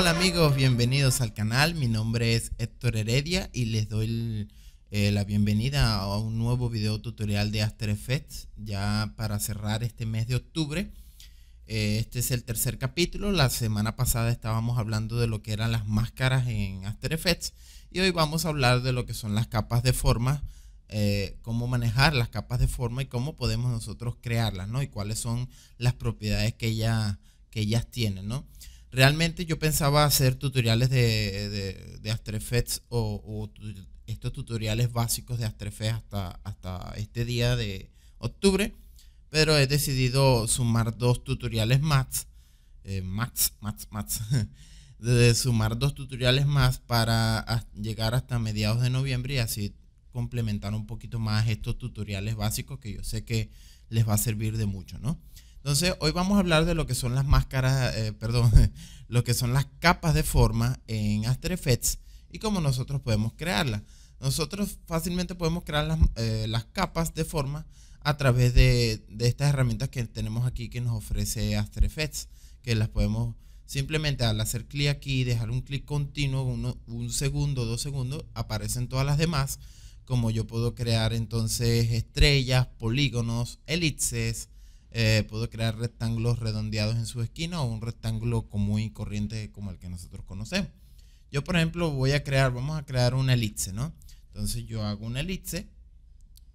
Hola amigos, bienvenidos al canal. Mi nombre es Héctor Heredia y les doy eh, la bienvenida a un nuevo video tutorial de After Effects ya para cerrar este mes de octubre. Eh, este es el tercer capítulo. La semana pasada estábamos hablando de lo que eran las máscaras en After Effects y hoy vamos a hablar de lo que son las capas de forma, eh, cómo manejar las capas de forma y cómo podemos nosotros crearlas, ¿no? Y cuáles son las propiedades que, ya que ellas tienen, ¿no? Realmente yo pensaba hacer tutoriales de, de, de After Effects o, estos tutoriales básicos de After Effects hasta, hasta este día de octubre, pero he decidido sumar dos tutoriales más, eh, más, de sumar dos tutoriales más para llegar hasta mediados de noviembre y así complementar un poquito más estos tutoriales básicos que yo sé que les va a servir de mucho, ¿no? Entonces, hoy vamos a hablar de lo que son las máscaras, eh, perdón, lo que son las capas de forma en After Effects y cómo nosotros podemos crearlas. Nosotros fácilmente podemos crear las, eh, capas de forma a través de, estas herramientas que tenemos aquí que nos ofrece After Effects, que las podemos simplemente al hacer clic aquí, dejar un clic continuo, un segundo, dos segundos, aparecen todas las demás, como yo puedo crear entonces estrellas, polígonos, elipses, eh, puedo crear rectángulos redondeados en su esquina o un rectángulo común y corriente como el que nosotros conocemos. Yo, por ejemplo, voy a crear, vamos a crear una elipse, ¿no? Entonces yo hago una elipse,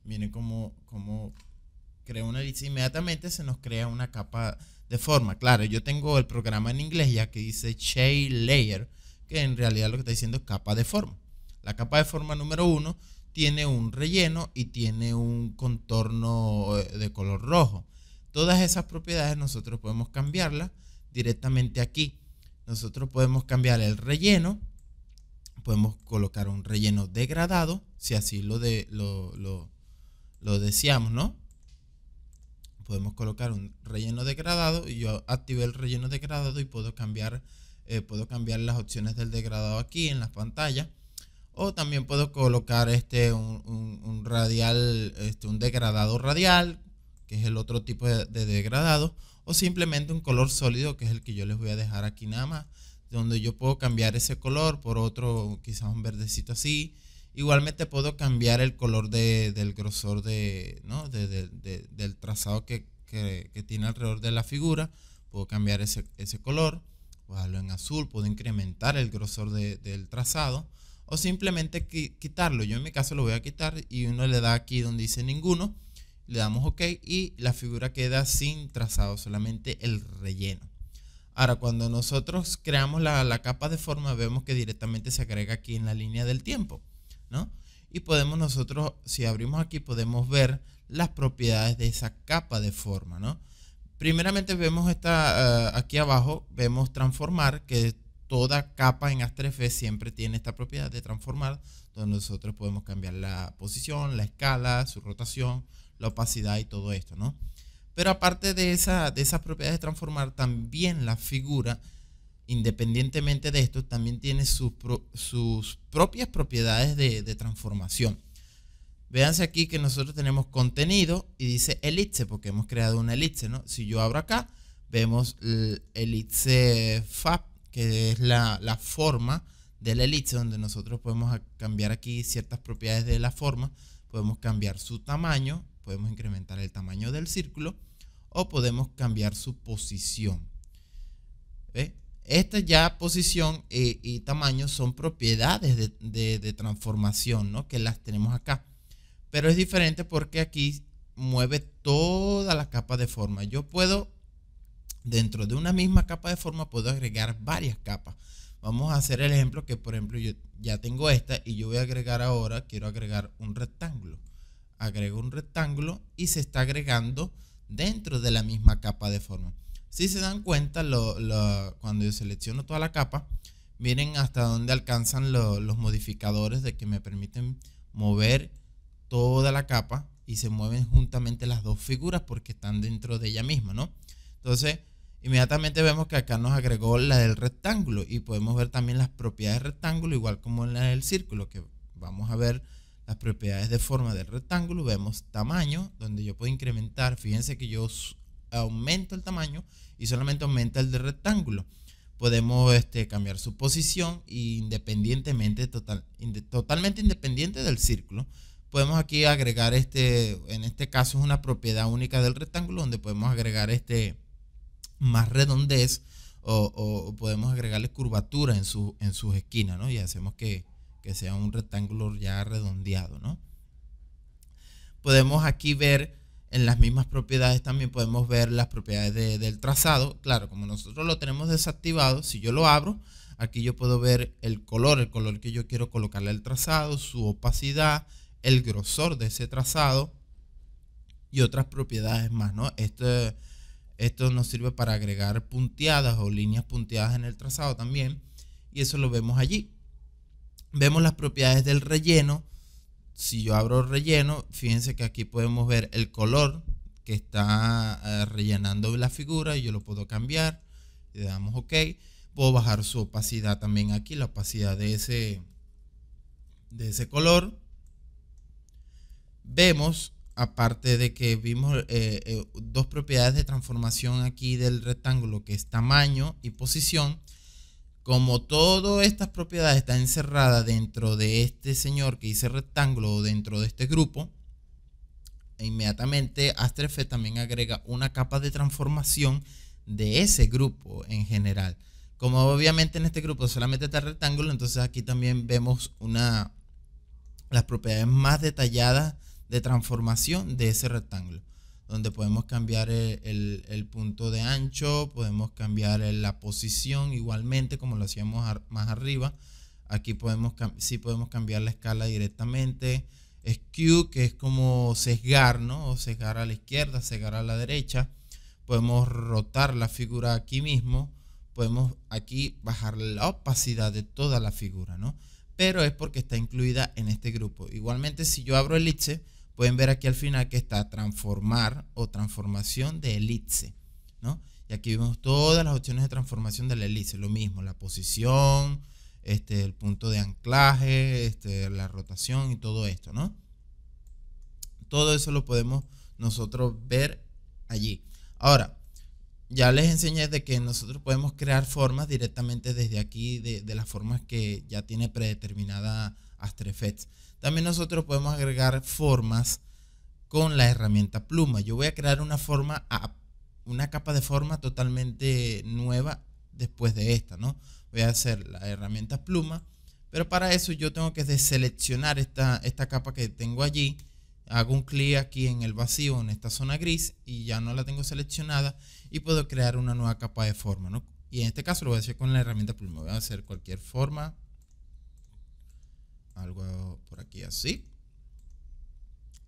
miren cómo, como creo una elipse, inmediatamente se nos crea una capa de forma. Claro, yo tengo el programa en inglés ya que dice Shade Layer, que en realidad lo que está diciendo es capa de forma. La capa de forma número uno tiene un relleno y tiene un contorno eh, de color rojo. Todas esas propiedades nosotros podemos cambiarlas directamente aquí. Nosotros podemos cambiar el relleno, podemos colocar un relleno degradado, si así lo, de, lo, deseamos, ¿no? Podemos colocar un relleno degradado y yo activé el relleno degradado y puedo cambiar, eh, puedo cambiar las opciones del degradado aquí en las pantallas. O también puedo colocar este, un, un radial, este, un degradado radial, que es el otro tipo de, degradado, o simplemente un color sólido, que es el que yo les voy a dejar aquí nada más, donde yo puedo cambiar ese color por otro, quizás un verdecito así. Igualmente puedo cambiar el color del grosor de, del trazado que, tiene alrededor de la figura. Puedo cambiar ese, color, puedo en azul, puedo incrementar el grosor del trazado o simplemente quitarlo. Yo en mi caso lo voy a quitar y uno le da aquí donde dice ninguno le damos OK y la figura queda sin trazado, solamente el relleno. Ahora, cuando nosotros creamos la, capa de forma, vemos que directamente se agrega aquí en la línea del tiempo, Y podemos nosotros, si abrimos aquí, podemos ver las propiedades de esa capa de forma, ¿no? Primeramente vemos esta, eh, aquí abajo, vemos transformar, que toda capa en A3F siempre tiene esta propiedad de transformar, donde nosotros podemos cambiar la posición, la escala, su rotación, la opacidad y todo esto, ¿no? Pero aparte de, esa, de esas propiedades de transformar, también la figura, independientemente de esto, también tiene sus, sus propias propiedades de, de, transformación. Véanse aquí que nosotros tenemos contenido y dice elipse, porque hemos creado una elipse, ¿no? Si yo abro acá, vemos el elipse fab, que es la, la forma de la elipse, donde nosotros podemos cambiar aquí ciertas propiedades de la forma, podemos cambiar su tamaño podemos incrementar el tamaño del círculo o podemos cambiar su posición. Esta ya posición eh, y tamaño son propiedades de, transformación, ¿no? Que las tenemos acá. Pero es diferente porque aquí mueve toda la capa de forma. Yo puedo, dentro de una misma capa de forma, puedo agregar varias capas. Vamos a hacer el ejemplo que, por ejemplo, yo ya tengo esta y yo voy a agregar ahora, quiero agregar un rectángulo agrego un rectángulo y se está agregando dentro de la misma capa de forma. Si se dan cuenta, cuando yo selecciono toda la capa, miren hasta dónde alcanzan los modificadores de que me permiten mover toda la capa y se mueven juntamente las dos figuras porque están dentro de ella misma, ¿no? Entonces, inmediatamente vemos que acá nos agregó la del rectángulo y podemos ver también las propiedades del rectángulo, igual como en la del círculo, que vamos a ver las propiedades de forma del rectángulo, vemos tamaño, donde yo puedo incrementar, fíjense que yo aumento el tamaño y solamente aumenta el de rectángulo. Podemos este, cambiar su posición independientemente, total, totalmente independiente del círculo. Podemos aquí agregar este, en este caso es una propiedad única del rectángulo donde podemos agregar este más redondez o, podemos agregarle curvatura en, su, en sus esquinas, ¿no? Y hacemos que, que sea un rectángulo ya redondeado, ¿no? Podemos aquí ver en las mismas propiedades también podemos ver las propiedades del trazado. Claro, como nosotros lo tenemos desactivado, si yo lo abro, aquí yo puedo ver el color, el color que yo quiero colocarle al trazado, su opacidad, el grosor de ese trazado y otras propiedades más, ¿no? esto esto nos sirve para agregar punteadas o líneas punteadas en el trazado también y eso lo vemos allí vemos las propiedades del relleno. Si yo abro relleno, fíjense que aquí podemos ver el color que está eh, rellenando la figura y yo lo puedo cambiar. Le damos OK. Puedo bajar su opacidad también aquí, la opacidad de ese, de ese color. Vemos, aparte de que vimos eh, eh, dos propiedades de transformación aquí del rectángulo, que es tamaño y posición, como todas estas propiedades están encerradas dentro de este señor que dice rectángulo o dentro de este grupo, inmediatamente Astre también agrega una capa de transformación de ese grupo en general. Como obviamente en este grupo solamente está rectángulo, entonces aquí también vemos una las propiedades más detalladas de transformación de ese rectángulo donde podemos cambiar eh, el, punto de ancho, podemos cambiar eh, la posición igualmente como lo hacíamos más arriba. Aquí podemos sí podemos cambiar la escala directamente. Skew, que es como sesgar, ¿no? O sesgar a la izquierda, sesgar a la derecha. Podemos rotar la figura aquí mismo. Podemos aquí bajar la opacidad de toda la figura, ¿no? Pero es porque está incluida en este grupo. Igualmente, si yo abro elipse, pueden ver aquí al final que está transformar o transformación de elipse, Y aquí vemos todas las opciones de transformación de la elipse, lo mismo, la posición, este, el punto de anclaje, este, la rotación y todo esto, ¿no? Todo eso lo podemos nosotros ver allí. Ahora, ya les enseñé de que nosotros podemos crear formas directamente desde aquí, de, de las formas que ya tiene predeterminada After Effects. También nosotros podemos agregar formas con la herramienta pluma. Yo voy a crear una forma, una capa de forma totalmente nueva después de esta, ¿no? Voy a hacer la herramienta pluma, pero para eso yo tengo que deseleccionar esta, esta capa que tengo allí. Hago un clic aquí en el vacío, en esta zona gris, y ya no la tengo seleccionada y puedo crear una nueva capa de forma, ¿no? Y en este caso lo voy a hacer con la herramienta pluma. Voy a hacer cualquier forma, algo así.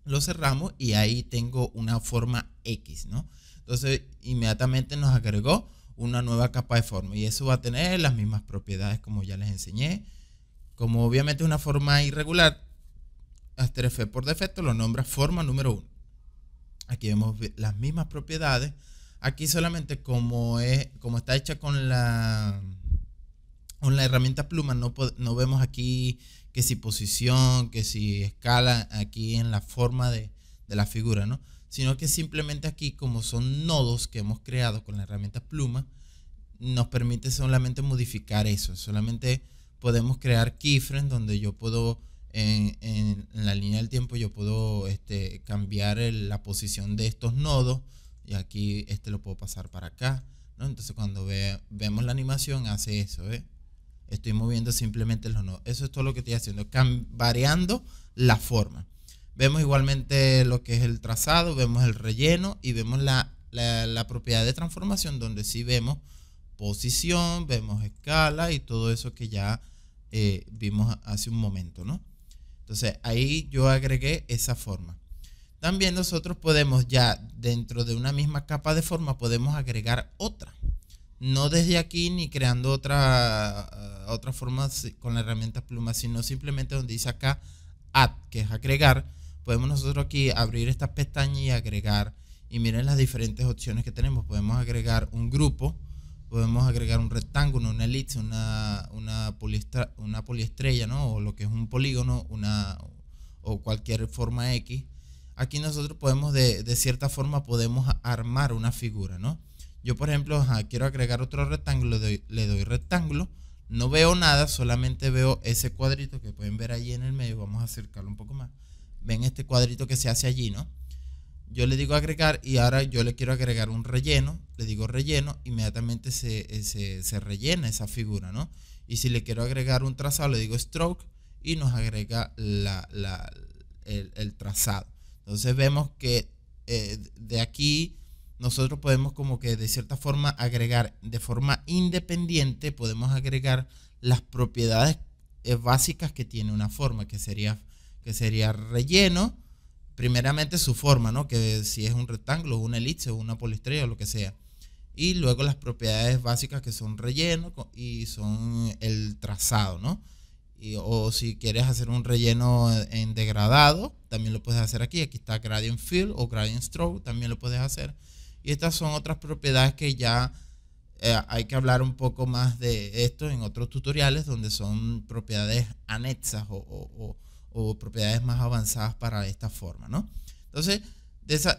Lo cerramos y ahí tengo una forma X, ¿no? Entonces, inmediatamente nos agregó una nueva capa de forma y eso va a tener las mismas propiedades como ya les enseñé. Como obviamente es una forma irregular, After por defecto lo nombra forma número 1. Aquí vemos las mismas propiedades. Aquí solamente como, es, como está hecha con la con la herramienta pluma no, no vemos aquí que si posición, que si escala, aquí en la forma de, la figura, ¿no? Sino que simplemente aquí, como son nodos que hemos creado con la herramienta pluma, nos permite solamente modificar eso. Solamente podemos crear keyframes donde yo puedo, en, la línea del tiempo, yo puedo este, cambiar la posición de estos nodos. Y aquí este lo puedo pasar para acá, Entonces cuando ve, vemos la animación hace eso, ¿eh? Estoy moviendo simplemente los nodos. Eso es todo lo que estoy haciendo, variando la forma. Vemos igualmente lo que es el trazado, vemos el relleno y vemos la, propiedad de transformación donde sí vemos posición, vemos escala y todo eso que ya eh, vimos hace un momento, ¿no? Entonces ahí yo agregué esa forma. También nosotros podemos ya dentro de una misma capa de forma podemos agregar otra no desde aquí ni creando otra, ah, forma con la herramienta pluma, sino simplemente donde dice acá add, que es agregar, podemos nosotros aquí abrir esta pestaña y agregar. Y miren las diferentes opciones que tenemos. Podemos agregar un grupo, podemos agregar un rectángulo, una elipse, una, una, poliestrella, ¿no? O lo que es un polígono, una, o cualquier forma X. Aquí nosotros podemos, de, de cierta forma, podemos armar una figura, ¿no? Yo, por ejemplo, quiero agregar otro rectángulo, le doy rectángulo, no veo nada, solamente veo ese cuadrito que pueden ver allí en el medio. Vamos a acercarlo un poco más. Ven este cuadrito que se hace allí, ¿no? Yo le digo agregar y ahora yo le quiero agregar un relleno, le digo relleno, inmediatamente se, eh, rellena esa figura, ¿no? Y si le quiero agregar un trazado, le digo stroke y nos agrega el, trazado. Entonces vemos que eh, de aquí nosotros podemos como que de cierta forma agregar, de forma independiente, podemos agregar las propiedades eh, básicas que tiene una forma, que sería, que sería relleno, primeramente su forma, ¿no? Que si es un rectángulo, una elipse, una polistrella o lo que sea. Y luego las propiedades básicas que son relleno y son el trazado, ¿no? Y, o si quieres hacer un relleno eh, en degradado, también lo puedes hacer aquí. Aquí está gradient fill o gradient stroke, también lo puedes hacer. Y estas son otras propiedades que ya eh, hay que hablar un poco más de esto en otros tutoriales donde son propiedades anexas o, propiedades más avanzadas para esta forma, ¿no? Entonces,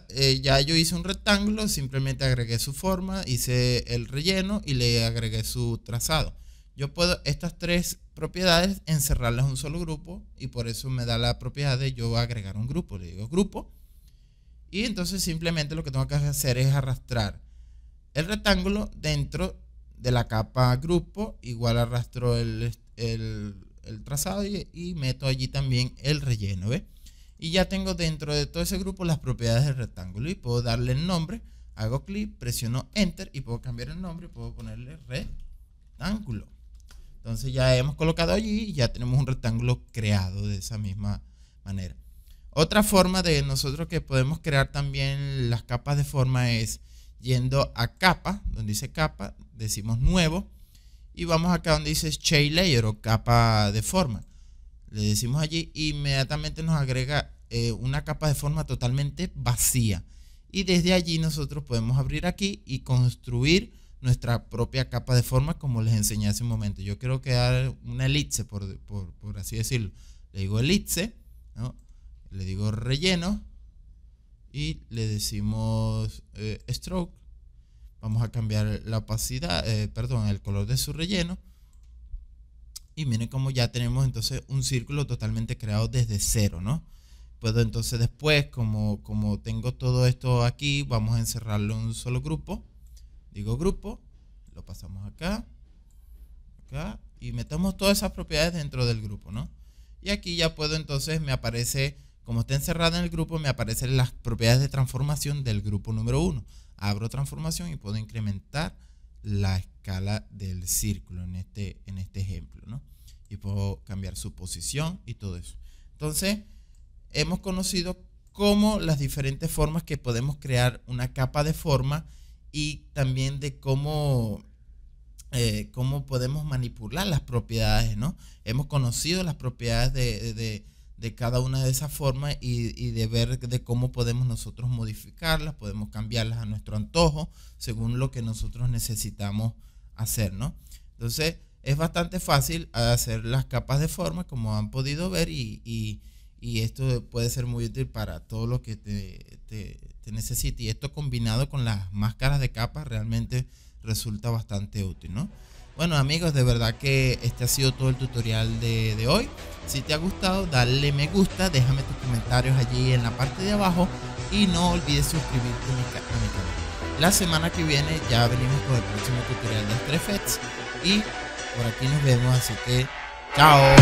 eh, ya yo hice un rectángulo, simplemente agregué su forma, hice el relleno y le agregué su trazado. Yo puedo estas tres propiedades encerrarlas en un solo grupo y por eso me da la propiedad de yo agregar un grupo. Le digo grupo y entonces simplemente lo que tengo que hacer es arrastrar el rectángulo dentro de la capa grupo. Igual arrastro el, trazado y, meto allí también el relleno. Y ya tengo dentro de todo ese grupo las propiedades del rectángulo. Y puedo darle el nombre. Hago clic, presiono enter y puedo cambiar el nombre y puedo ponerle rectángulo. Entonces ya hemos colocado allí y ya tenemos un rectángulo creado de esa misma manera. Otra forma de nosotros que podemos crear también las capas de forma es yendo a capa, donde dice capa, decimos nuevo y vamos acá donde dice chain layer o capa de forma. Le decimos allí e inmediatamente nos agrega eh, una capa de forma totalmente vacía. Y desde allí nosotros podemos abrir aquí y construir nuestra propia capa de forma como les enseñé hace un momento. Yo quiero crear una elipse, por, así decirlo. Le digo elipse, ¿no? le digo relleno y le decimos eh, stroke. Vamos a cambiar la opacidad, eh, perdón, el color de su relleno. Y miren cómo ya tenemos entonces un círculo totalmente creado desde cero, ¿no? Puedo entonces después, como, como tengo todo esto aquí, vamos a encerrarlo en un solo grupo. Digo grupo, lo pasamos acá, acá, y metemos todas esas propiedades dentro del grupo, ¿no? Y aquí ya puedo entonces, me aparece como está encerrada en el grupo, me aparecen las propiedades de transformación del grupo número 1. Abro transformación y puedo incrementar la escala del círculo en este, en este ejemplo, Y puedo cambiar su posición y todo eso. Entonces, hemos conocido cómo las diferentes formas que podemos crear una capa de forma y también de cómo, eh, cómo podemos manipular las propiedades, ¿no? Hemos conocido las propiedades de de cada una de esas formas y, de ver de cómo podemos nosotros modificarlas, podemos cambiarlas a nuestro antojo, según lo que nosotros necesitamos hacer, ¿no? Entonces, es bastante fácil hacer las capas de forma, como han podido ver, y, esto puede ser muy útil para todo lo que te, necesite. Y esto combinado con las máscaras de capas realmente resulta bastante útil, ¿no? Bueno amigos, de verdad que este ha sido todo el tutorial de, hoy. Si te ha gustado, dale me gusta, déjame tus comentarios allí en la parte de abajo y no olvides suscribirte a mi, canal. La semana que viene ya venimos con el próximo tutorial de Strefets y por aquí nos vemos, así que chao.